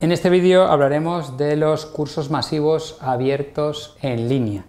En este vídeo hablaremos de los cursos masivos abiertos en línea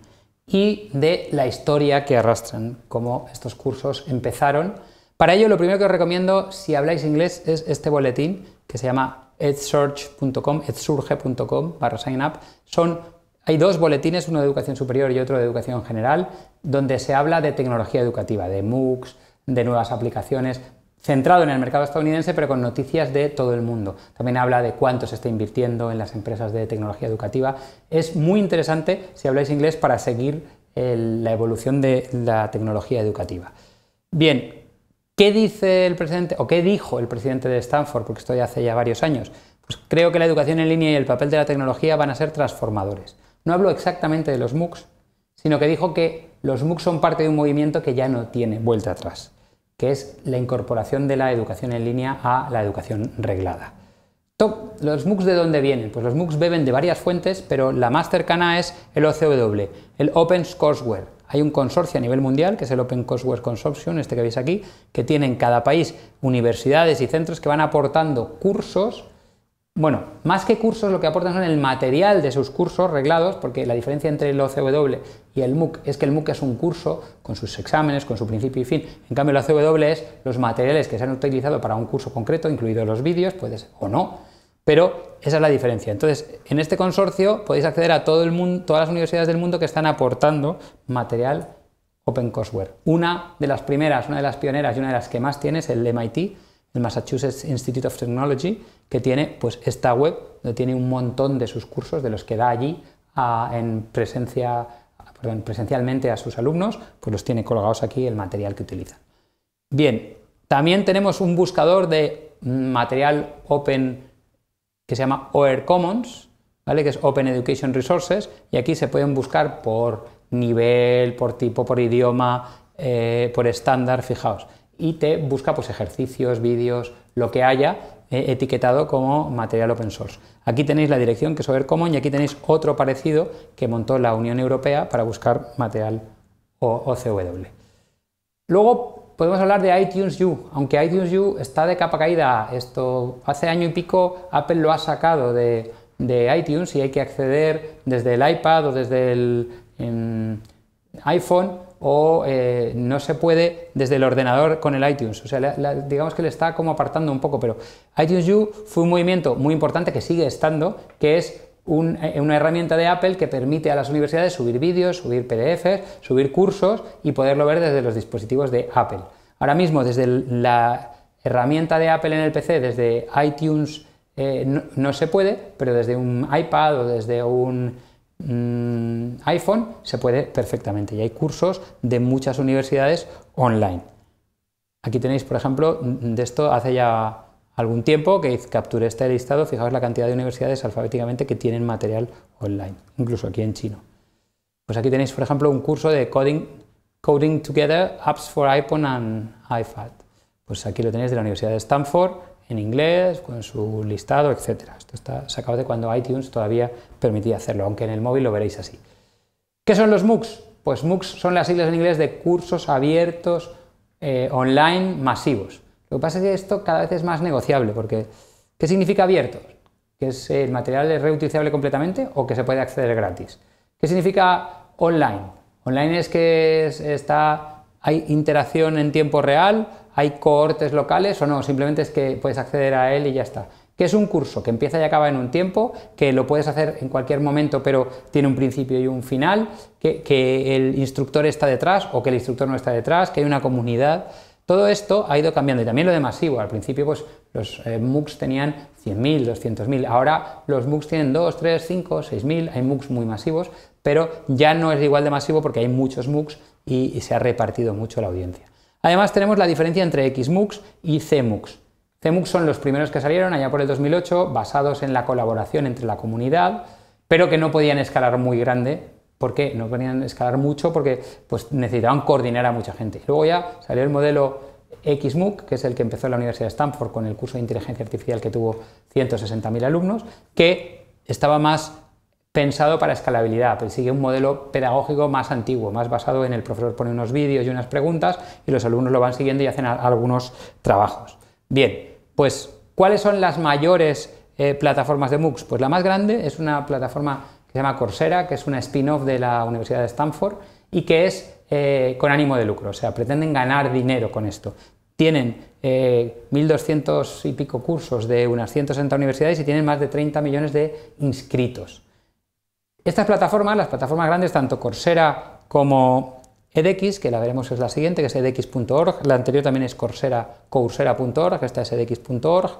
y de la historia que arrastran, cómo estos cursos empezaron. Para ello, lo primero que os recomiendo, si habláis inglés, es este boletín que se llama edsearch.com, edsurge.com barra sign up. Son, hay dos boletines, uno de educación superior y otro de educación general, donde se habla de tecnología educativa, de MOOCs, de nuevas aplicaciones centrado en el mercado estadounidense, pero con noticias de todo el mundo. También habla de cuánto se está invirtiendo en las empresas de tecnología educativa. Es muy interesante, si habláis inglés, para seguir la evolución de la tecnología educativa. Bien, ¿qué dice el presidente o qué dijo el presidente de Stanford? Porque estoy ya hace ya varios años. Pues creo que la educación en línea y el papel de la tecnología van a ser transformadores. No hablo exactamente de los MOOCs, sino que dijo que los MOOCs son parte de un movimiento que ya no tiene vuelta atrás que es la incorporación de la educación en línea a la educación reglada. ¿Los MOOCs de dónde vienen? Pues los MOOCs beben de varias fuentes, pero la más cercana es el OCW, el Open Courseware. Hay un consorcio a nivel mundial, que es el Open Courseware Consortium, este que veis aquí, que tiene en cada país universidades y centros que van aportando cursos bueno, más que cursos, lo que aportan son el material de sus cursos reglados, porque la diferencia entre el OCW y el MOOC es que el MOOC es un curso con sus exámenes, con su principio y fin. En cambio, el OCW es los materiales que se han utilizado para un curso concreto, incluidos los vídeos, puedes o no, pero esa es la diferencia. Entonces, en este consorcio podéis acceder a todo mundo, todas las universidades del mundo que están aportando material Open Courseware. Una de las primeras, una de las pioneras y una de las que más tiene es el MIT, el Massachusetts Institute of Technology, que tiene pues, esta web, donde tiene un montón de sus cursos, de los que da allí en presencia, presencialmente a sus alumnos, pues los tiene colgados aquí el material que utilizan. Bien, también tenemos un buscador de material open que se llama OER Commons, ¿vale? que es Open Education Resources, y aquí se pueden buscar por nivel, por tipo, por idioma, eh, por estándar, fijaos y te busca pues, ejercicios, vídeos, lo que haya eh, etiquetado como material open source. Aquí tenéis la dirección que es Overcommon y aquí tenéis otro parecido que montó la Unión Europea para buscar material o OCW. Luego podemos hablar de iTunes U, aunque iTunes U está de capa caída. Esto hace año y pico Apple lo ha sacado de, iTunes y hay que acceder desde el iPad o desde el iPhone o eh, no se puede desde el ordenador con el iTunes. O sea, digamos que le está como apartando un poco, pero iTunes U fue un movimiento muy importante que sigue estando, que es eh, una herramienta de Apple que permite a las universidades subir vídeos, subir PDFs, subir cursos y poderlo ver desde los dispositivos de Apple. Ahora mismo, desde la herramienta de Apple en el PC, desde iTunes eh, no se puede, pero desde un iPad o desde un Mm, iPhone, se puede perfectamente. Y hay cursos de muchas universidades online. Aquí tenéis, por ejemplo, mm, de esto hace ya algún tiempo que capturé este listado, fijaos la cantidad de universidades alfabéticamente que tienen material online, incluso aquí en chino. Pues aquí tenéis, por ejemplo, un curso de Coding, coding Together Apps for iPhone and iPad. Pues aquí lo tenéis de la Universidad de Stanford, en inglés, con su listado, etcétera. Esto está sacado de cuando iTunes todavía permitía hacerlo, aunque en el móvil lo veréis así. ¿Qué son los MOOCs? Pues MOOCs son las siglas en inglés de cursos abiertos eh, online masivos. Lo que pasa es que esto cada vez es más negociable, porque ¿qué significa abierto? ¿Que es, el material es reutilizable completamente o que se puede acceder gratis? ¿Qué significa online? Online es que está, hay interacción en tiempo real, ¿Hay cohortes locales o no? Simplemente es que puedes acceder a él y ya está. Que es un curso que empieza y acaba en un tiempo, que lo puedes hacer en cualquier momento, pero tiene un principio y un final, que, el instructor está detrás o que el instructor no está detrás, que hay una comunidad. Todo esto ha ido cambiando y también lo de masivo. Al principio, pues los eh, MOOCs tenían 100.000, 200.000. Ahora los MOOCs tienen 2, 3, 5, 6.000. Hay MOOCs muy masivos, pero ya no es igual de masivo porque hay muchos MOOCs y se ha repartido mucho la audiencia. Además tenemos la diferencia entre XMOOCs y CMUX. CMOOCs son los primeros que salieron allá por el 2008, basados en la colaboración entre la comunidad, pero que no podían escalar muy grande. ¿Por qué? No podían escalar mucho porque pues, necesitaban coordinar a mucha gente. Luego ya salió el modelo XMOOC, que es el que empezó la Universidad de Stanford con el curso de inteligencia artificial que tuvo 160.000 alumnos, que estaba más pensado para escalabilidad, pues sigue un modelo pedagógico más antiguo, más basado en el profesor pone unos vídeos y unas preguntas y los alumnos lo van siguiendo y hacen algunos trabajos. Bien, pues ¿cuáles son las mayores eh, plataformas de MOOCs? Pues la más grande es una plataforma que se llama Coursera, que es una spin-off de la Universidad de Stanford y que es eh, con ánimo de lucro, o sea, pretenden ganar dinero con esto. Tienen 1.200 eh, y pico cursos de unas 160 universidades y tienen más de 30 millones de inscritos. Estas plataformas, las plataformas grandes, tanto Coursera como edX, que la veremos es la siguiente, que es edx.org, la anterior también es Coursera, coursera.org, esta es edx.org,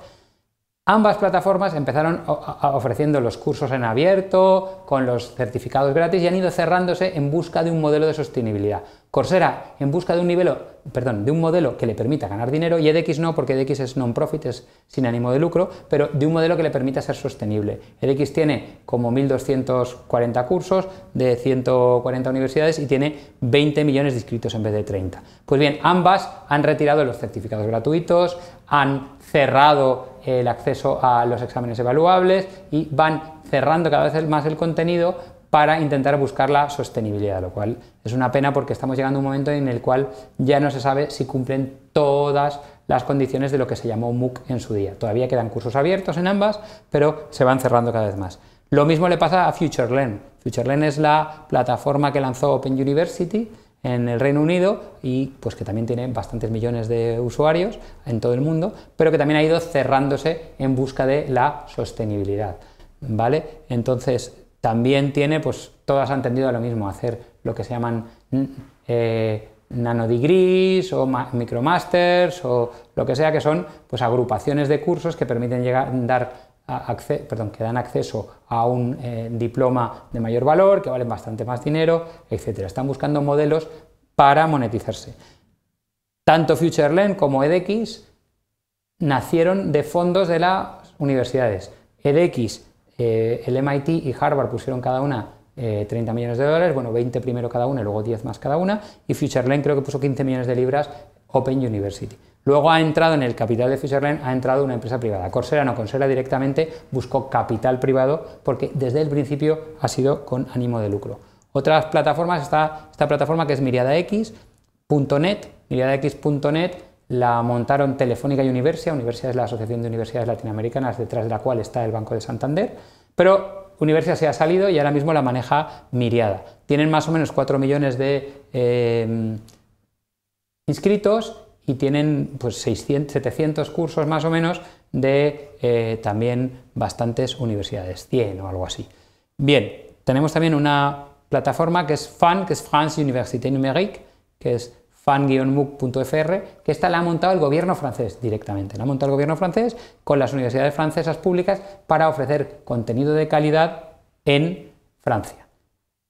Ambas plataformas empezaron ofreciendo los cursos en abierto, con los certificados gratis y han ido cerrándose en busca de un modelo de sostenibilidad. Coursera en busca de un nivel perdón, de un modelo que le permita ganar dinero y EDX no, porque EDX es non-profit, es sin ánimo de lucro, pero de un modelo que le permita ser sostenible. EDX tiene como 1.240 cursos de 140 universidades y tiene 20 millones de inscritos en vez de 30. Pues bien, ambas han retirado los certificados gratuitos, han cerrado el acceso a los exámenes evaluables y van cerrando cada vez más el contenido para intentar buscar la sostenibilidad, lo cual es una pena porque estamos llegando a un momento en el cual ya no se sabe si cumplen todas las condiciones de lo que se llamó MOOC en su día. Todavía quedan cursos abiertos en ambas, pero se van cerrando cada vez más. Lo mismo le pasa a FutureLearn. FutureLearn es la plataforma que lanzó Open University en el Reino Unido y pues que también tiene bastantes millones de usuarios en todo el mundo, pero que también ha ido cerrándose en busca de la sostenibilidad, ¿vale? Entonces, también tiene, pues todas han tendido a lo mismo, hacer lo que se llaman mm, eh, nanodegrees o micromasters o lo que sea, que son pues agrupaciones de cursos que permiten llegar, dar perdón, que dan acceso a un eh, diploma de mayor valor, que valen bastante más dinero, etcétera. Están buscando modelos para monetizarse. Tanto FutureLearn como EDX nacieron de fondos de las universidades. EDX eh, el MIT y Harvard pusieron cada una 30 eh, millones de dólares, bueno, 20 primero cada una y luego 10 más cada una, y Futureland creo que puso 15 millones de libras Open University. Luego ha entrado en el capital de Futureland, ha entrado una empresa privada. Corsera no, Corsera directamente buscó capital privado porque desde el principio ha sido con ánimo de lucro. Otras plataformas está esta plataforma que es MiriadaX.net, MiriadaX.net la montaron Telefónica y Universia. Universia es la Asociación de Universidades Latinoamericanas, detrás de la cual está el Banco de Santander. Pero Universia se ha salido y ahora mismo la maneja Miriada. Tienen más o menos 4 millones de eh, inscritos y tienen pues 600, 700 cursos más o menos de eh, también bastantes universidades, 100 o algo así. Bien, tenemos también una plataforma que es FAN, que es France Université Numérique, que es fan que esta la ha montado el gobierno francés directamente. La ha montado el gobierno francés con las universidades francesas públicas para ofrecer contenido de calidad en Francia.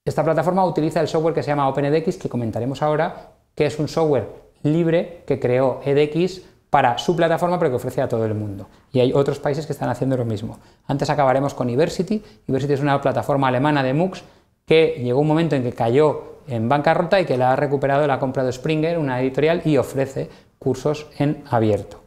Esta plataforma utiliza el software que se llama OpenEDX, que comentaremos ahora, que es un software libre que creó EDX para su plataforma, pero que ofrece a todo el mundo. Y hay otros países que están haciendo lo mismo. Antes acabaremos con Iversity. Iversity es una plataforma alemana de MOOCs que llegó un momento en que cayó en bancarrota y que la ha recuperado la ha comprado Springer, una editorial, y ofrece cursos en abierto.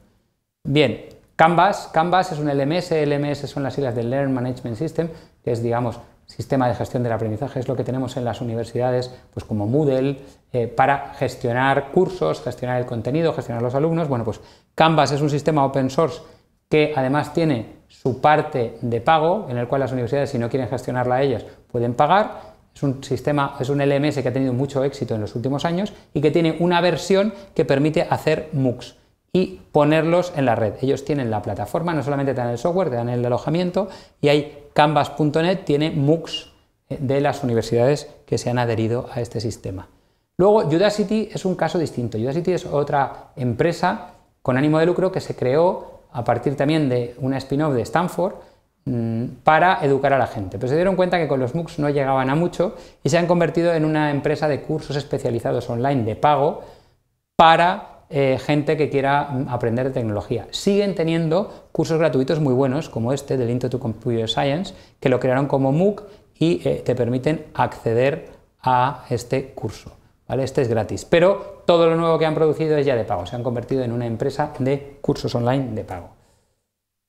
Bien, Canvas, Canvas es un LMS, LMS son las siglas del Learn Management System, que es, digamos, sistema de gestión del aprendizaje, es lo que tenemos en las universidades, pues como Moodle, eh, para gestionar cursos, gestionar el contenido, gestionar los alumnos. Bueno, pues Canvas es un sistema open source que además tiene su parte de pago, en el cual las universidades, si no quieren gestionarla ellas, pueden pagar es un sistema, es un LMS que ha tenido mucho éxito en los últimos años y que tiene una versión que permite hacer MOOCs y ponerlos en la red. Ellos tienen la plataforma, no solamente te dan el software, te dan el alojamiento y hay canvas.net, tiene MOOCs eh, de las universidades que se han adherido a este sistema. Luego, Udacity es un caso distinto. Udacity es otra empresa con ánimo de lucro que se creó a partir también de una spin-off de Stanford Mm, para educar a la gente. Pero se dieron cuenta que con los MOOCs no llegaban a mucho y se han convertido en una empresa de cursos especializados online de pago para eh, gente que quiera mm, aprender de tecnología. Siguen teniendo cursos gratuitos muy buenos, como este del Into to Computer Science, que lo crearon como MOOC y eh, te permiten acceder a este curso. ¿Vale? Este es gratis, pero todo lo nuevo que han producido es ya de pago. Se han convertido en una empresa de cursos online de pago.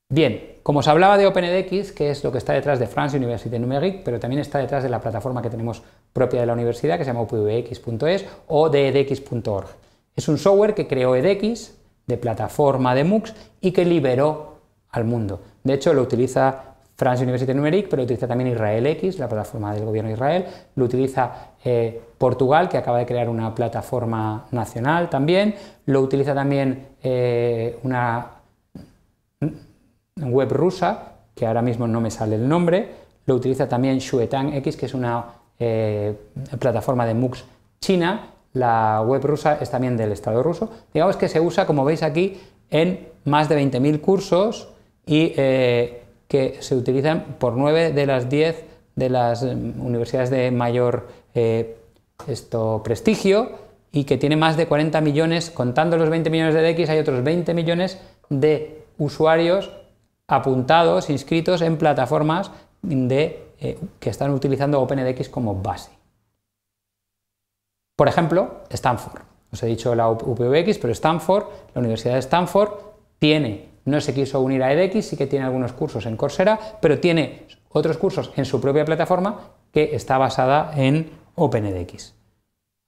Bien, como os hablaba de OpenEDX, que es lo que está detrás de France University Numérique, pero también está detrás de la plataforma que tenemos propia de la universidad, que se llama upvx.es o de edx.org. Es un software que creó EDX, de plataforma de MOOCs, y que liberó al mundo. De hecho, lo utiliza France University Numérique, pero lo utiliza también Israel X, la plataforma del gobierno de Israel, lo utiliza eh, Portugal, que acaba de crear una plataforma nacional también, lo utiliza también eh, una web rusa, que ahora mismo no me sale el nombre, lo utiliza también Xuetang X, que es una eh, plataforma de MOOCs china, la web rusa es también del Estado ruso. Digamos que se usa, como veis aquí, en más de 20.000 cursos y eh, que se utilizan por 9 de las 10 de las mm, universidades de mayor eh, esto, prestigio y que tiene más de 40 millones, contando los 20 millones de X hay otros 20 millones de usuarios apuntados, inscritos en plataformas de, eh, que están utilizando OpenEDX como base. Por ejemplo, Stanford. Os he dicho la UPVX, pero Stanford, la Universidad de Stanford, tiene, no se quiso unir a EDX, sí que tiene algunos cursos en Coursera, pero tiene otros cursos en su propia plataforma que está basada en OpenEDX.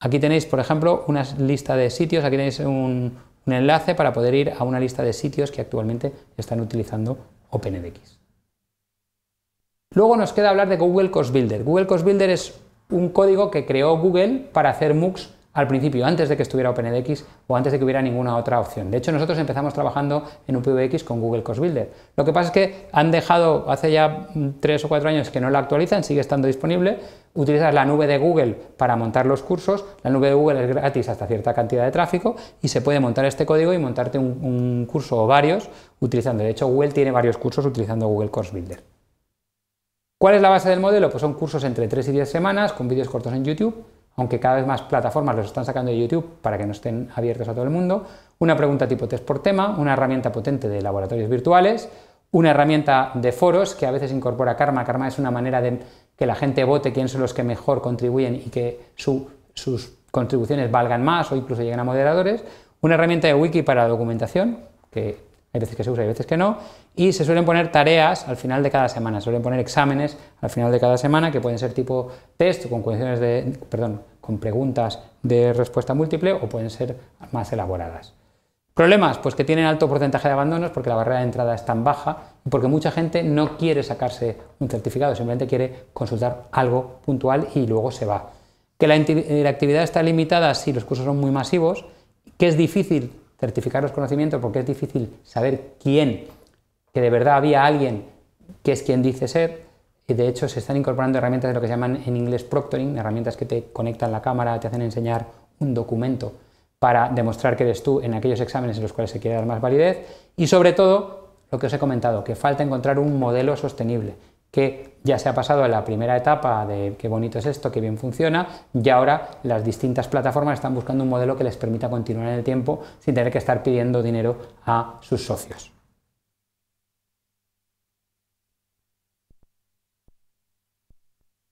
Aquí tenéis, por ejemplo, una lista de sitios, aquí tenéis un, un enlace para poder ir a una lista de sitios que actualmente están utilizando OpenEDX. Luego nos queda hablar de Google Cost Builder. Google Cost Builder es un código que creó Google para hacer MOOCs al principio, antes de que estuviera OpenEDX o antes de que hubiera ninguna otra opción. De hecho, nosotros empezamos trabajando en un con Google course Builder. Lo que pasa es que han dejado hace ya mm, tres o cuatro años que no la actualizan, sigue estando disponible. Utilizas la nube de Google para montar los cursos. La nube de Google es gratis hasta cierta cantidad de tráfico y se puede montar este código y montarte un, curso o varios utilizando. De hecho, Google tiene varios cursos utilizando Google Course Builder. ¿Cuál es la base del modelo? Pues son cursos entre tres y 10 semanas con vídeos cortos en YouTube aunque cada vez más plataformas los están sacando de YouTube para que no estén abiertos a todo el mundo, una pregunta tipo test por tema, una herramienta potente de laboratorios virtuales, una herramienta de foros que a veces incorpora Karma. Karma es una manera de que la gente vote quiénes son los que mejor contribuyen y que sus contribuciones valgan más o incluso lleguen a moderadores, una herramienta de wiki para documentación, que hay veces que se usa, hay veces que no, y se suelen poner tareas al final de cada semana, se suelen poner exámenes al final de cada semana que pueden ser tipo test con cuestiones de, perdón, con preguntas de respuesta múltiple o pueden ser más elaboradas. Problemas, pues que tienen alto porcentaje de abandonos porque la barrera de entrada es tan baja y porque mucha gente no quiere sacarse un certificado, simplemente quiere consultar algo puntual y luego se va. Que la actividad está limitada si los cursos son muy masivos, que es difícil certificar los conocimientos porque es difícil saber quién, que de verdad había alguien que es quien dice ser. Y de hecho se están incorporando herramientas de lo que se llaman en inglés proctoring, herramientas que te conectan la cámara, te hacen enseñar un documento para demostrar que eres tú en aquellos exámenes en los cuales se quiere dar más validez. Y sobre todo, lo que os he comentado, que falta encontrar un modelo sostenible que ya se ha pasado a la primera etapa de qué bonito es esto, qué bien funciona, y ahora las distintas plataformas están buscando un modelo que les permita continuar en el tiempo sin tener que estar pidiendo dinero a sus socios.